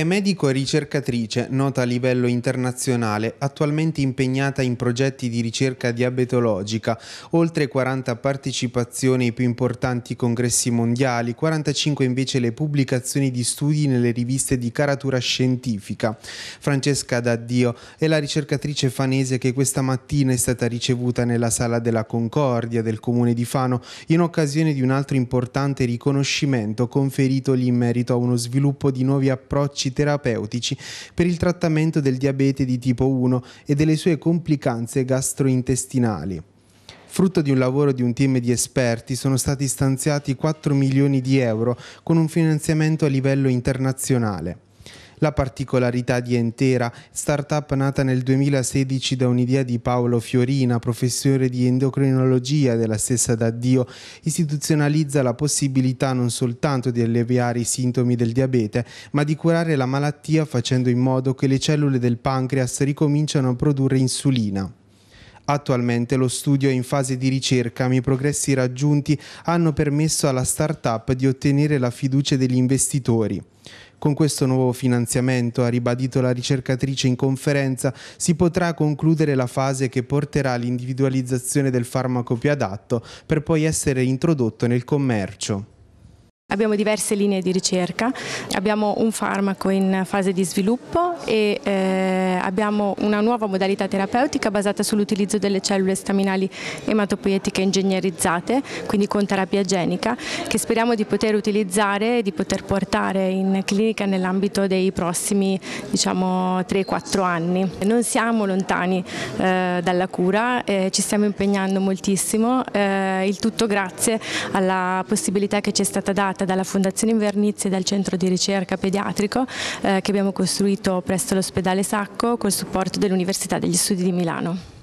È medico e ricercatrice, nota a livello internazionale, attualmente impegnata in progetti di ricerca diabetologica, oltre 40 partecipazioni ai più importanti congressi mondiali, 45 invece le pubblicazioni di studi nelle riviste di caratura scientifica. Francesca D'Addio è la ricercatrice fanese che questa mattina è stata ricevuta nella Sala della Concordia del Comune di Fano in occasione di un altro importante riconoscimento conferitogli in merito a uno sviluppo di nuovi approcci farmaci terapeutici per il trattamento del diabete di tipo 1 e delle sue complicanze gastrointestinali. Frutto di un lavoro di un team di esperti sono stati stanziati 4 milioni di euro con un finanziamento a livello internazionale. La particolarità di Entera, startup nata nel 2016 da un'idea di Paolo Fiorina, professore di endocrinologia della stessa D'Addio, istituzionalizza la possibilità non soltanto di alleviare i sintomi del diabete, ma di curare la malattia facendo in modo che le cellule del pancreas ricominciano a produrre insulina. Attualmente lo studio è in fase di ricerca, ma i progressi raggiunti hanno permesso alla startup di ottenere la fiducia degli investitori. Con questo nuovo finanziamento, ha ribadito la ricercatrice in conferenza, si potrà concludere la fase che porterà all'individualizzazione del farmaco più adatto per poi essere introdotto nel commercio. Abbiamo diverse linee di ricerca, abbiamo un farmaco in fase di sviluppo e eh, abbiamo una nuova modalità terapeutica basata sull'utilizzo delle cellule staminali ematopoietiche ingegnerizzate, quindi con terapia genica, che speriamo di poter utilizzare e di poter portare in clinica nell'ambito dei prossimi diciamo, 3-4 anni. Non siamo lontani eh, dalla cura, eh, ci stiamo impegnando moltissimo, eh, il tutto grazie alla possibilità che ci è stata data fatta dalla Fondazione Invernizzi e dal Centro di Ricerca Pediatrico eh, che abbiamo costruito presso l'ospedale Sacco col supporto dell'Università degli Studi di Milano.